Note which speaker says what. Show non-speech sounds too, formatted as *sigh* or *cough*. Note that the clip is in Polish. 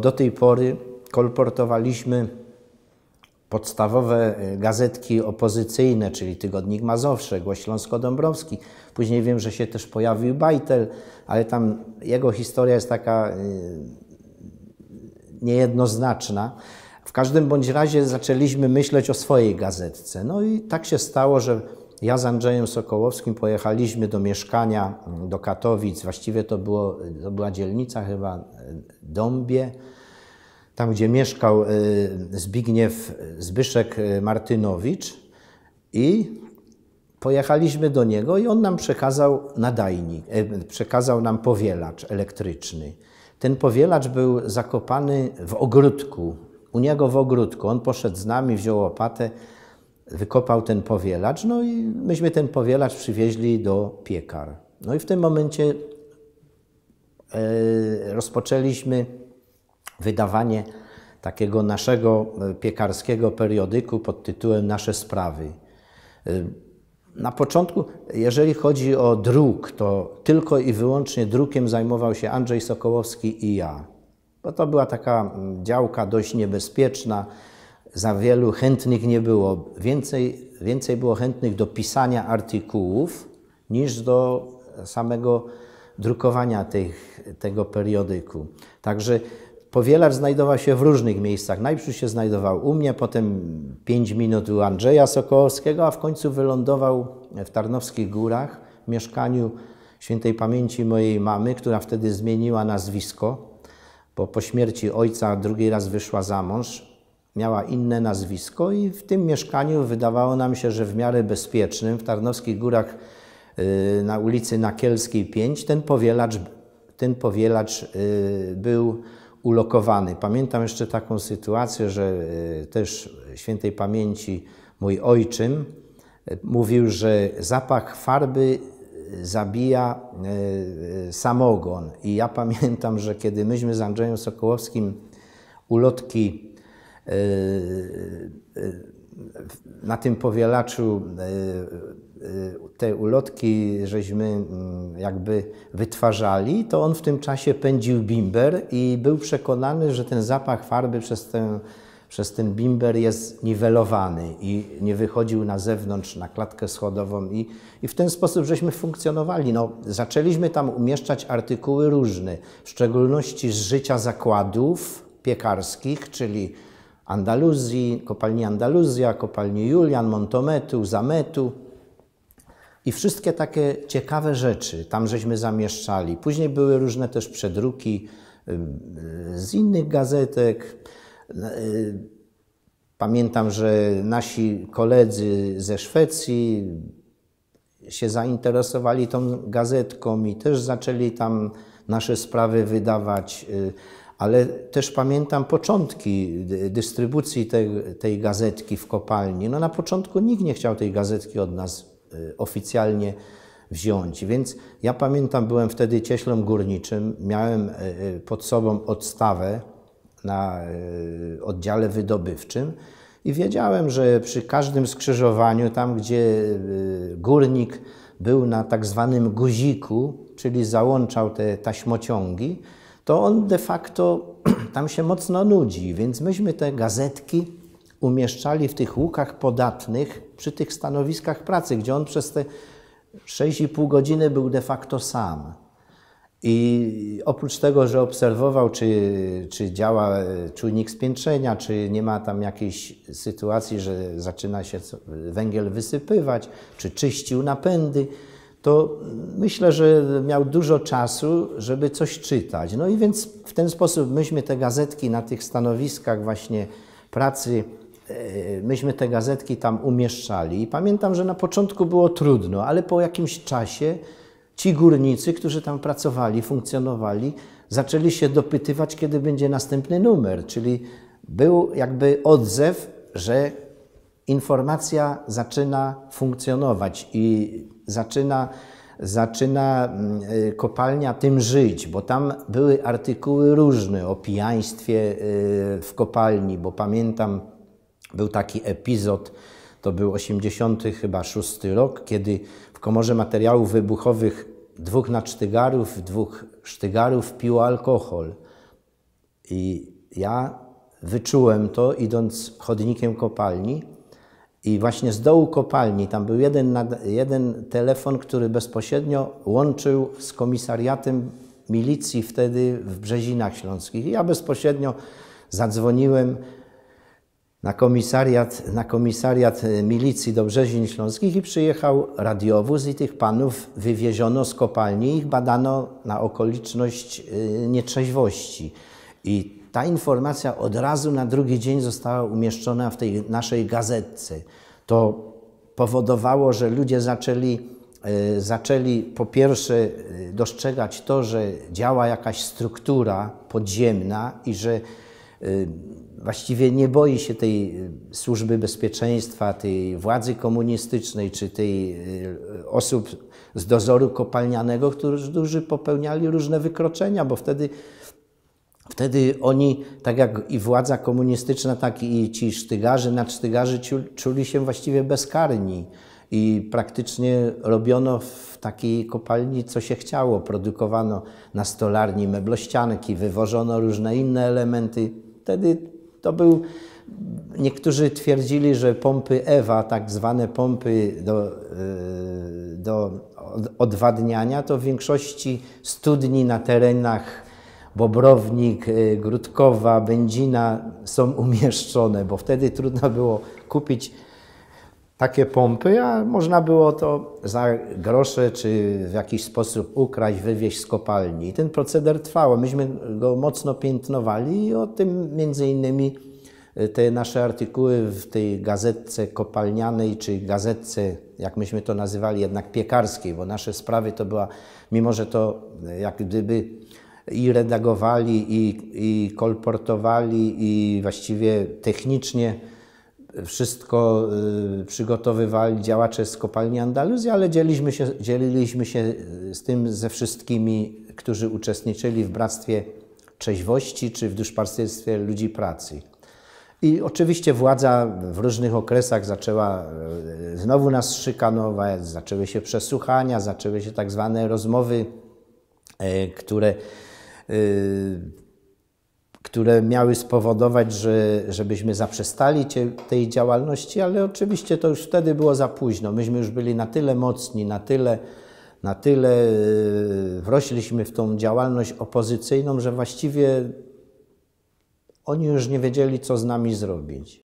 Speaker 1: Do tej pory kolportowaliśmy podstawowe y, gazetki opozycyjne, czyli Tygodnik Mazowsze, Głoś dąbrowski Później wiem, że się też pojawił Bajtel, ale tam jego historia jest taka y, niejednoznaczna. W każdym bądź razie zaczęliśmy myśleć o swojej gazetce. No i tak się stało, że ja z Andrzejem Sokołowskim pojechaliśmy do mieszkania, do Katowic. Właściwie to, było, to była dzielnica chyba e, Dąbie, tam gdzie mieszkał e, Zbigniew Zbyszek e, Martynowicz. I pojechaliśmy do niego i on nam przekazał nadajnik, przekazał nam powielacz elektryczny. Ten powielacz był zakopany w ogródku, u niego w ogródku. On poszedł z nami, wziął łopatę, wykopał ten powielacz, no i myśmy ten powielacz przywieźli do piekar. No i w tym momencie e, rozpoczęliśmy wydawanie takiego naszego e, piekarskiego periodyku pod tytułem Nasze Sprawy. E, na początku, jeżeli chodzi o druk, to tylko i wyłącznie drukiem zajmował się Andrzej Sokołowski i ja, bo to była taka mm, działka dość niebezpieczna za wielu chętnych nie było. Więcej, więcej było chętnych do pisania artykułów niż do samego drukowania tych, tego periodyku. Także powielacz znajdował się w różnych miejscach. Najpierw się znajdował u mnie, potem 5 minut u Andrzeja Sokołowskiego, a w końcu wylądował w Tarnowskich Górach w mieszkaniu świętej pamięci mojej mamy, która wtedy zmieniła nazwisko, bo po śmierci ojca drugi raz wyszła za mąż, miała inne nazwisko i w tym mieszkaniu wydawało nam się, że w miarę bezpiecznym w Tarnowskich Górach y, na ulicy Nakielskiej 5 ten powielacz, ten powielacz y, był ulokowany. Pamiętam jeszcze taką sytuację, że y, też świętej pamięci mój ojczym mówił, że zapach farby zabija samogon. I ja pamiętam, że kiedy myśmy z Andrzejem Sokołowskim ulotki Y, y, na tym powielaczu y, te ulotki żeśmy mm, jakby wytwarzali, to on w tym czasie pędził bimber i był przekonany, że ten zapach farby przez ten, przez ten bimber jest niwelowany i nie wychodził na zewnątrz, na klatkę schodową i, i w ten sposób żeśmy funkcjonowali. No, zaczęliśmy tam umieszczać artykuły różne, w szczególności z życia zakładów piekarskich, czyli Andaluzji, kopalni Andaluzja, kopalni Julian, Montometu, Zametu. I wszystkie takie ciekawe rzeczy tam żeśmy zamieszczali. Później były różne też przedruki y, z innych gazetek. Y, pamiętam, że nasi koledzy ze Szwecji się zainteresowali tą gazetką i też zaczęli tam nasze sprawy wydawać. Y, ale też pamiętam początki dystrybucji tej, tej gazetki w kopalni. No na początku nikt nie chciał tej gazetki od nas y, oficjalnie wziąć. Więc ja pamiętam, byłem wtedy cieślem górniczym, miałem y, y, pod sobą odstawę na oddziale wydobywczym i wiedziałem, że przy każdym skrzyżowaniu, tam gdzie górnik był na tak zwanym guziku, czyli załączał te taśmociągi, to on de facto *clears throat* tam się mocno nudzi, więc myśmy te gazetki umieszczali w tych łukach podatnych przy tych stanowiskach pracy, gdzie on przez te 6,5 godziny był de facto sam. I oprócz tego, że obserwował, czy, czy działa e, czujnik spiętrzenia, czy nie ma tam jakiejś sytuacji, że zaczyna się węgiel wysypywać, czy czyścił napędy, to myślę, że miał dużo czasu, żeby coś czytać. No i więc w ten sposób myśmy te gazetki na tych stanowiskach właśnie pracy, e, myśmy te gazetki tam umieszczali. I pamiętam, że na początku było trudno, ale po jakimś czasie ci górnicy, którzy tam pracowali, funkcjonowali, zaczęli się dopytywać, kiedy będzie następny numer, czyli był jakby odzew, że informacja zaczyna funkcjonować i zaczyna, zaczyna mm, kopalnia tym żyć, bo tam były artykuły różne o pijaństwie y, w kopalni, bo pamiętam, był taki epizod, to był 80 chyba 6 rok, kiedy w komorze materiałów wybuchowych dwóch nadsztygarów, dwóch sztygarów piło alkohol. I ja wyczułem to, idąc chodnikiem kopalni, i właśnie z dołu kopalni tam był jeden, jeden telefon, który bezpośrednio łączył z komisariatem milicji wtedy w Brzezinach Śląskich. I ja bezpośrednio zadzwoniłem na komisariat, na komisariat milicji do Brzezin Śląskich i przyjechał radiowóz i tych panów wywieziono z kopalni ich badano na okoliczność y, nietrzeźwości. I ta informacja od razu na drugi dzień została umieszczona w tej naszej gazetce. To powodowało, że ludzie zaczęli, e, zaczęli po pierwsze e, dostrzegać to, że działa jakaś struktura podziemna i że e, właściwie nie boi się tej służby bezpieczeństwa, tej władzy komunistycznej czy tej osób z dozoru kopalnianego, którzy popełniali różne wykroczenia, bo wtedy Wtedy oni, tak jak i władza komunistyczna, tak i ci sztygarzy, nadsztygarzy czuli się właściwie bezkarni i praktycznie robiono w takiej kopalni, co się chciało. Produkowano na stolarni meblościanki, wywożono różne inne elementy. Wtedy to był... Niektórzy twierdzili, że pompy Ewa, tak zwane pompy do, e, do odwadniania, to w większości studni na terenach Bobrownik, y, Grudkowa, Będzina są umieszczone, bo wtedy trudno było kupić takie pompy, a można było to za grosze czy w jakiś sposób ukraść, wywieźć z kopalni. I ten proceder trwał. Myśmy go mocno piętnowali i o tym między innymi y, te nasze artykuły w tej gazetce kopalnianej, czy gazetce, jak myśmy to nazywali, jednak piekarskiej, bo nasze sprawy to była, mimo że to y, jak gdyby i redagowali, i, i kolportowali, i właściwie technicznie wszystko y, przygotowywali działacze z kopalni Andaluzji, ale dzieliliśmy się, dzieliliśmy się y, z tym ze wszystkimi, którzy uczestniczyli w Bractwie Trzeźwości czy w duszpasterstwie ludzi pracy. I oczywiście władza w różnych okresach zaczęła y, znowu nas szykanować, zaczęły się przesłuchania, zaczęły się tak zwane rozmowy, y, które Y, które miały spowodować, że, żebyśmy zaprzestali tej działalności, ale oczywiście to już wtedy było za późno. Myśmy już byli na tyle mocni, na tyle, na tyle y, wrośliśmy w tą działalność opozycyjną, że właściwie oni już nie wiedzieli, co z nami zrobić.